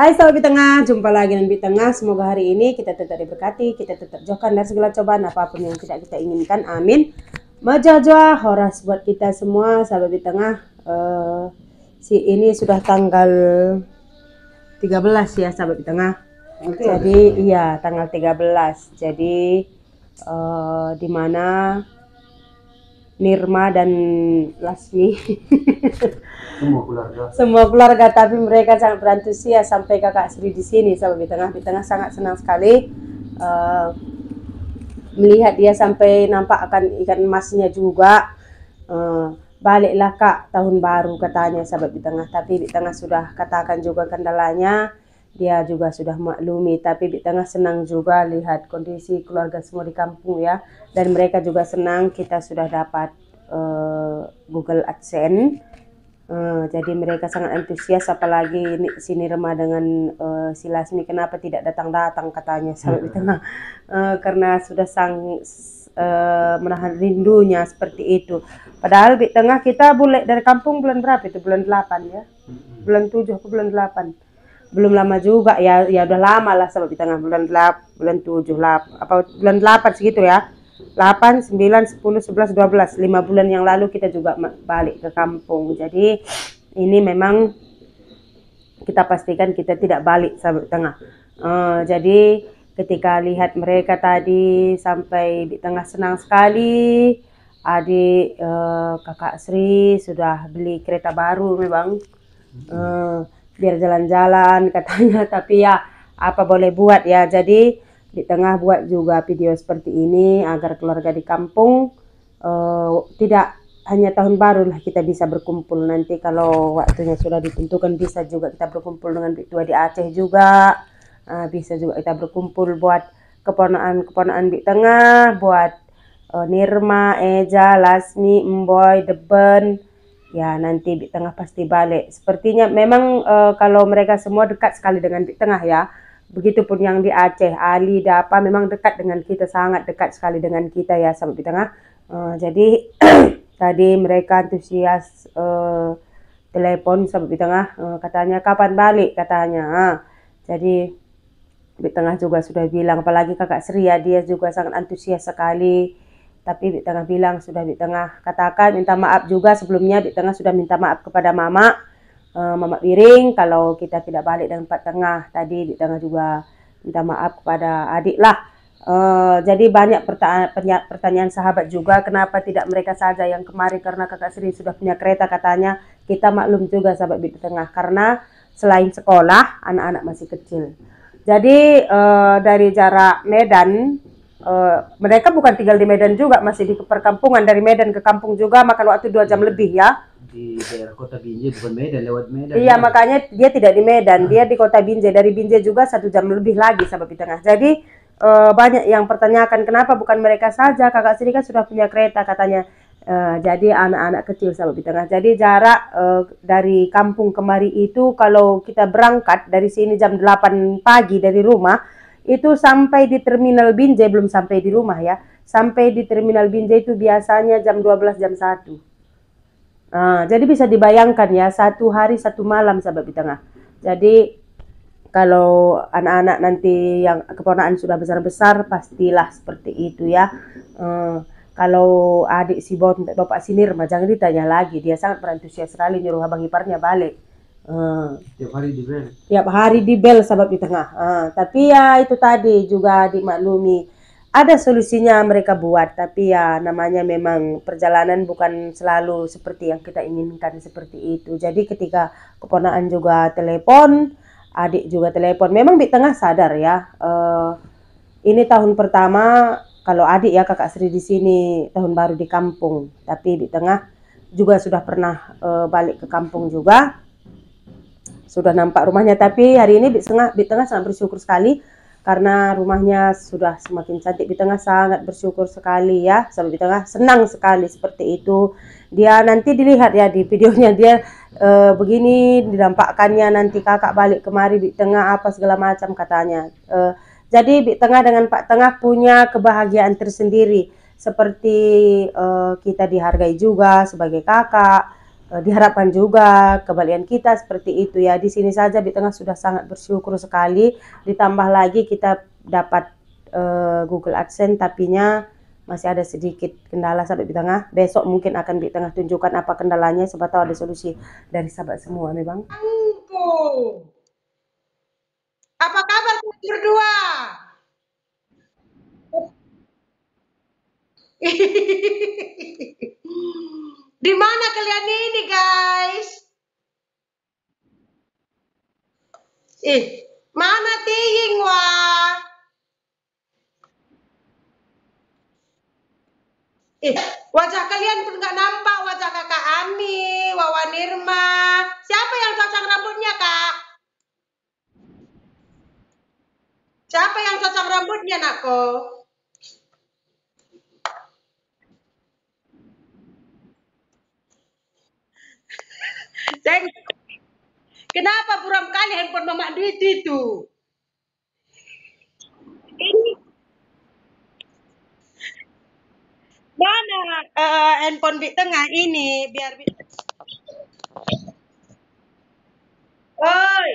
Hai sahabat di tengah, jumpa lagi dengan di tengah. Semoga hari ini kita tetap diberkati, kita tetap jauhkan dari segala cobaan apapun yang tidak kita inginkan. Amin. Majajwa horas buat kita semua sahabat di tengah. Uh, eh, si ini sudah tanggal 13 ya sahabat di tengah. Jadi iya tanggal 13. Jadi uh, di mana Nirma dan Lasmi. Semua keluarga. Semua keluarga, tapi mereka sangat berantusias sampai kakak Sri di sini sama di tengah. Di tengah sangat senang sekali uh, melihat dia sampai nampak akan ikan emasnya juga. Uh, baliklah kak tahun baru katanya sahabat di tengah tapi di tengah sudah katakan juga kendalanya dia juga sudah maklumi tapi di tengah senang juga lihat kondisi keluarga semua di kampung ya dan mereka juga senang kita sudah dapat uh, Google AdSense uh, jadi mereka sangat antusias apalagi ini, sini remah dengan uh, si Lasmi kenapa tidak datang-datang katanya sampai di tengah uh, karena sudah sang uh, menahan rindunya seperti itu padahal di tengah kita boleh dari kampung bulan berapa itu bulan 8 ya bulan 7 ke bulan 8 belum lama juga ya ya udah lama lah sampai tengah bulan 8 bulan tujuh 8 apa bulan delapan segitu ya delapan sembilan sepuluh sebelas dua belas lima bulan yang lalu kita juga balik ke kampung jadi ini memang kita pastikan kita tidak balik sampai tengah uh, jadi ketika lihat mereka tadi sampai di tengah senang sekali adik uh, kakak Sri sudah beli kereta baru memang uh, biar jalan-jalan katanya tapi ya apa boleh buat ya jadi di tengah buat juga video seperti ini agar keluarga di kampung uh, tidak hanya tahun baru lah kita bisa berkumpul nanti kalau waktunya sudah ditentukan bisa juga kita berkumpul dengan tua di Aceh juga uh, bisa juga kita berkumpul buat keponaan-keponaan di tengah buat uh, Nirma, Eja, Lasmi, Mboy, Deben, Ya, nanti di Tengah pasti balik. Sepertinya memang uh, kalau mereka semua dekat sekali dengan di Tengah ya. Begitupun yang di Aceh, Ali, apa memang dekat dengan kita, sangat dekat sekali dengan kita ya sama di Tengah. Uh, jadi tadi mereka antusias uh, telepon sama di Tengah, uh, katanya kapan balik katanya. Uh, jadi di Tengah juga sudah bilang, apalagi kakak Sri ya, dia juga sangat antusias sekali tapi Bik Tengah bilang sudah Bik Tengah katakan minta maaf juga sebelumnya Bik Tengah sudah minta maaf kepada Mama uh, Mama Piring kalau kita tidak balik dari empat tengah tadi Bik Tengah juga minta maaf kepada adik lah uh, jadi banyak pertanyaan, pertanyaan sahabat juga kenapa tidak mereka saja yang kemarin karena kakak Sri sudah punya kereta katanya kita maklum juga sahabat Bik Tengah karena selain sekolah anak-anak masih kecil jadi uh, dari jarak Medan Eh, mereka bukan tinggal di Medan juga, masih di perkampungan dari Medan ke kampung juga makan waktu dua jam lebih ya. Di daerah Kota Binjai bukan Medan, lewat Medan. Iya ya. makanya dia tidak di Medan, dia di Kota Binjai. Dari Binjai juga satu jam lebih lagi sampai di tengah. Jadi uh, banyak yang pertanyakan kenapa bukan mereka saja. Kakak sini kan sudah punya kereta katanya. Uh, jadi anak-anak kecil sampai di tengah. Jadi jarak uh, dari kampung kemari itu kalau kita berangkat dari sini jam 8 pagi dari rumah itu sampai di terminal Binjai belum sampai di rumah ya sampai di terminal Binjai itu biasanya jam 12 jam 1 nah, jadi bisa dibayangkan ya satu hari satu malam sahabat tengah jadi kalau anak-anak nanti yang keponakan sudah besar-besar pastilah seperti itu ya uh, kalau adik si Bon bapak sinir mah jangan ditanya lagi dia sangat berantusias sekali nyuruh abang iparnya balik Hmm. tiap hari di bel tiap hari di bel sebab di tengah uh, tapi ya itu tadi juga dimaklumi ada solusinya mereka buat tapi ya namanya memang perjalanan bukan selalu seperti yang kita inginkan seperti itu jadi ketika keponakan juga telepon adik juga telepon memang di tengah sadar ya uh, ini tahun pertama kalau adik ya kakak Sri di sini tahun baru di kampung tapi di tengah juga sudah pernah uh, balik ke kampung juga sudah nampak rumahnya. Tapi hari ini di tengah di tengah sangat bersyukur sekali karena rumahnya sudah semakin cantik. di tengah sangat bersyukur sekali ya. di tengah senang sekali seperti itu. Dia nanti dilihat ya di videonya dia e, begini didampakkannya nanti kakak balik kemari di tengah apa segala macam katanya. E, jadi tengah dengan Pak Tengah punya kebahagiaan tersendiri seperti e, kita dihargai juga sebagai kakak Eh, diharapkan juga kebalian kita seperti itu ya. Di sini saja di tengah sudah sangat bersyukur sekali. Ditambah lagi kita dapat uh, Google AdSense tapinya masih ada sedikit kendala sahabat di tengah. Besok mungkin akan di tengah tunjukkan apa kendalanya sebab tahu ada solusi dari sahabat semua nih bang. Apa kabar berdua? Di mana kalian ini, guys? Ih, mana Tiing, wah? Ih, wajah kalian pun nggak nampak wajah kakak Ami, Wawa Nirma. Siapa yang cocok rambutnya, Kak? Siapa yang cocok rambutnya, Nako? Saya Kenapa buram kali handphone mama duit itu? Mana uh, handphone di tengah ini biar bi Oi.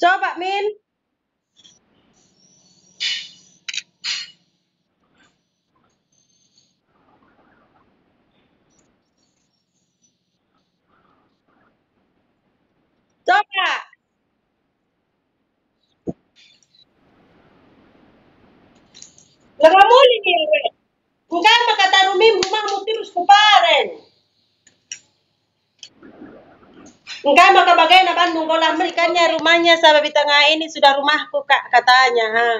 Coba Min. Nakamuli nire. Nga makatarumim bumamutirus kuparen. Nga makabagay na bandung ko lang kanya rumahnya di tengah ini sudah rumahku kak katanya ha.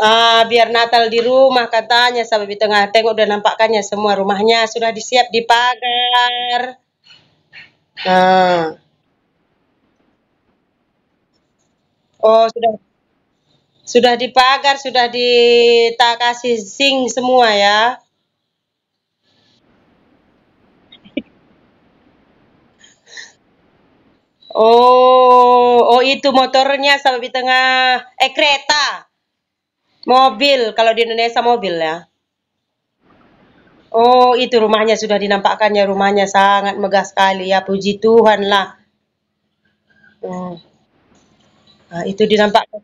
Ah, biar Natal di rumah katanya sama di tengah tengok udah nampakkannya semua rumahnya sudah disiap di pagar. Nah. Oh, sudah sudah dipagar, sudah kita kasih zinc semua ya. Oh, oh itu motornya sampai di tengah eh kereta. Mobil kalau di Indonesia mobil ya. Oh, itu rumahnya sudah dinampakkan ya Rumahnya sangat megah sekali ya. Puji Tuhan lah. Oh. Nah, itu dinampakkan.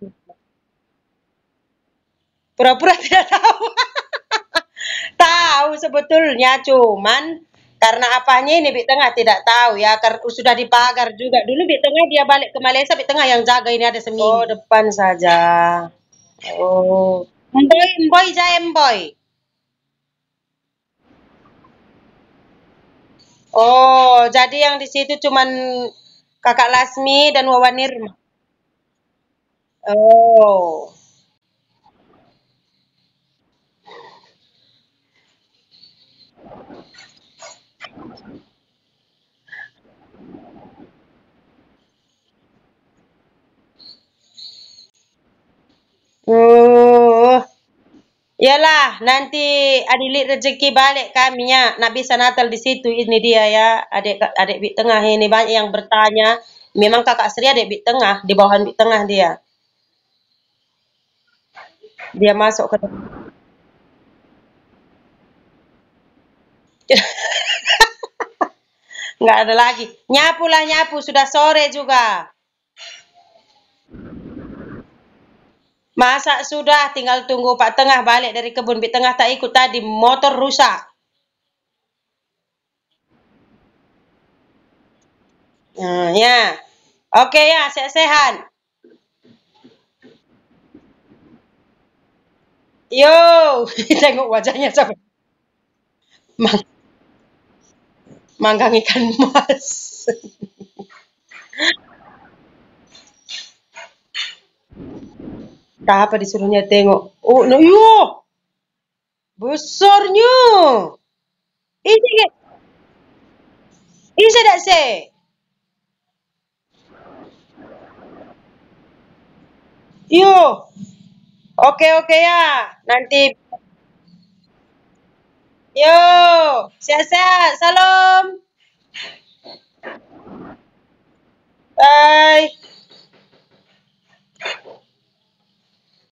Pura-pura tidak tahu. tahu sebetulnya, cuman karena apanya ini Bik Tengah tidak tahu ya. Karena sudah dipagar juga. Dulu Bik Tengah dia balik ke Malaysia, Bik Tengah yang jaga ini ada seminggu. Oh, depan saja. Oh. Mboy, mboy, jaya mboy. Oh, jadi yang di situ cuma Kakak Lasmi dan Wawan Irma. Oh. Yalah, nanti adilik rezeki balik kami ya. Nabi natal di situ ini dia ya. Adik adik bit tengah ini banyak yang bertanya. Memang kakak Sri adik bit tengah, di bawahan bit tengah dia. Dia masuk ke Enggak ada lagi. Nyapulah nyapu sudah sore juga. Masa sudah tinggal tunggu Pak Tengah balik dari kebun. Pak Tengah tak ikut tadi, motor rusak. Nah, ya. Oke ya, sehat-sehat. Yo, tengok wajahnya coba. Mang manggang ikan mas. apa disuruhnya tengok. Oh, no, yo! Besarnya! Ini ke? ini tak se? Yo! oke okey ya. Nanti. Yo! Sihat-sihat. Salam! Bye!